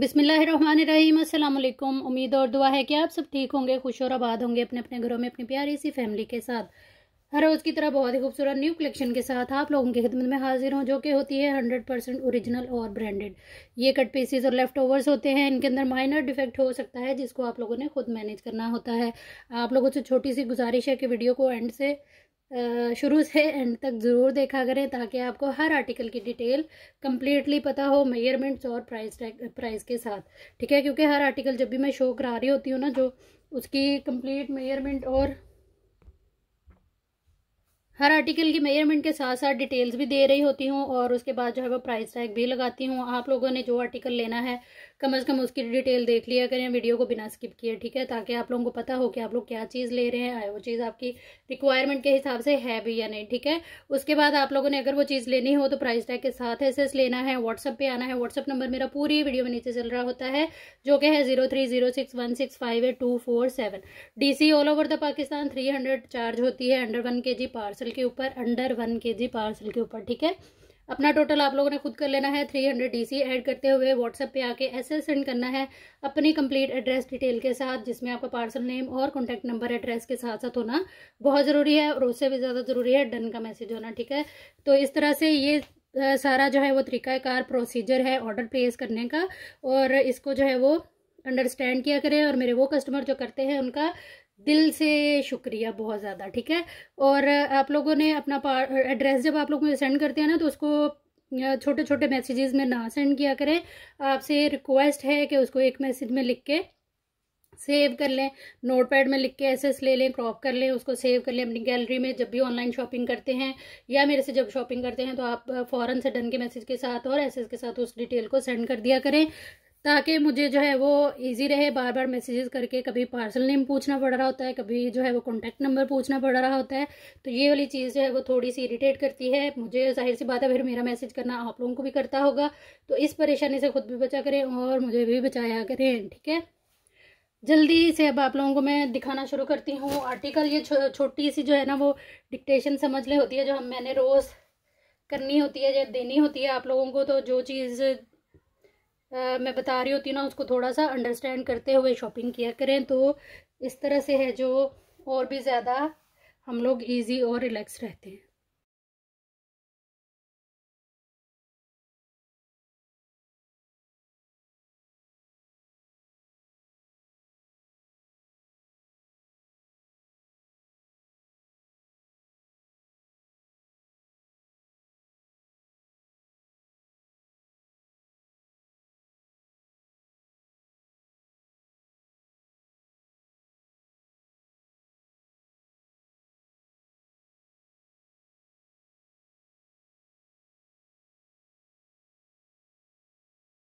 बिसमीम अल्लाम उम्मीद और दुआ है कि आप सब ठीक होंगे खुश और आबाद होंगे अपने अपने घरों में अपनी प्यारी सी फैमिली के साथ हर रोज़ की तरह बहुत ही खूबसूरत न्यू कलेक्शन के साथ आप लोगों की खिदमत में हाजिर हूँ जो कि होती है हंड्रेड परसेंट औरिजिनल और ब्रांडेड ये कट पीसीज और लेफ्ट ओवर्स होते हैं इनके अंदर माइनर डिफेक्ट हो सकता है जिसको आप लोगों ने खुद मैनेज करना होता है आप लोगों से छोटी सी गुजारिश है कि वीडियो को एंड से शुरू से एंड तक ज़रूर देखा करें ताकि आपको हर आर्टिकल की डिटेल कम्प्लीटली पता हो मेयरमेंट्स और प्राइस प्राइस के साथ ठीक है क्योंकि हर आर्टिकल जब भी मैं शो करा रही होती हूँ ना जो उसकी कंप्लीट मेयरमेंट और हर आर्टिकल की मेजरमेंट के साथ साथ डिटेल्स भी दे रही होती हूँ और उसके बाद जो है वो प्राइस टैग भी लगाती हूँ आप लोगों ने जो आर्टिकल लेना है कम अज़ कम उसकी डिटेल देख लिया करें वीडियो को बिना स्किप किए ठीक है ताकि आप लोगों को पता हो कि आप लोग क्या चीज़ ले रहे हैं वो चीज़ आपकी रिक्वायरमेंट के हिसाब से है भी या नहीं ठीक है उसके बाद आप लोगों ने अगर वो चीज़ लेनी हो तो प्राइस टैग के साथ ऐसे लेना है व्हाट्सअप पर आना है व्हाट्सअप नंबर मेरा पूरी वीडियो में नीचे चल रहा होता है जो कि है zero three zero six one six five eight two four seven D C all over the Pakistan three hundred charge होती है अंडर वन के जी पार्सल पार्सल के ऊपर अंडर वन के जी पार्सल के ऊपर ठीक है अपना टोटल आप लोगों ने खुद कर लेना है three hundred D C add करते हुए व्हाट्सएप पे आके ऐसे सेंड करना है अपनी कंप्लीट एड्रेस डिटेल के साथ जिसमें आपका पार्सल नेम और कॉन्टैक्ट नंबर एड्रेस के साथ साथ होना बहुत ज़रूरी है और उससे भी ज़्यादा ज़रूरी है डन का मैसेज होना ठीक है तो इस तरह से ये सारा जो है वो तरीकाकार प्रोसीजर है ऑर्डर प्लेस करने का और इसको जो है वो अंडरस्टैंड किया करें और मेरे वो कस्टमर जो करते हैं उनका दिल से शुक्रिया बहुत ज़्यादा ठीक है और आप लोगों ने अपना एड्रेस जब आप लोग मुझे सेंड करते हैं ना तो उसको छोटे छोटे मैसेजेस में ना सेंड किया करें आपसे रिक्वेस्ट है कि उसको एक मैसेज में लिख के सेव कर लें नोटपैड में लिख के ऐसे ले लें क्रॉप कर लें उसको सेव कर लें अपनी गैलरी में जब भी ऑनलाइन शॉपिंग करते हैं या मेरे से जब शॉपिंग करते हैं तो आप फ़ौरन से डन के मैसेज के साथ और एस के साथ उस डिटेल को सेंड कर दिया करें ताकि मुझे जो है वो इजी रहे बार बार मैसेजेस करके कभी पार्सल नेम पूछना पड़ रहा होता है कभी जो है वो कॉन्टैक्ट नंबर पूछना पड़ रहा होता है तो ये वाली चीज़ जो है वो थोड़ी सी इरीटेट करती है मुझे जाहिर सी बात है फिर मेरा मैसेज करना आप लोगों को भी करता होगा तो इस परेशानी से खुद भी बचा करें और मुझे भी बचाया करें ठीक है जल्दी से अब आप लोगों को मैं दिखाना शुरू करती हूँ आर्टिकल ये छो, छोटी सी जो है ना वो डिक्टेशन समझ ले होती है जो हम मैंने रोज़ करनी होती है या देनी होती है आप लोगों को तो जो चीज़ आ, मैं बता रही होती ना उसको थोड़ा सा अंडरस्टैंड करते हुए शॉपिंग किया करें तो इस तरह से है जो और भी ज़्यादा हम लोग ईजी और रिलैक्स रहते हैं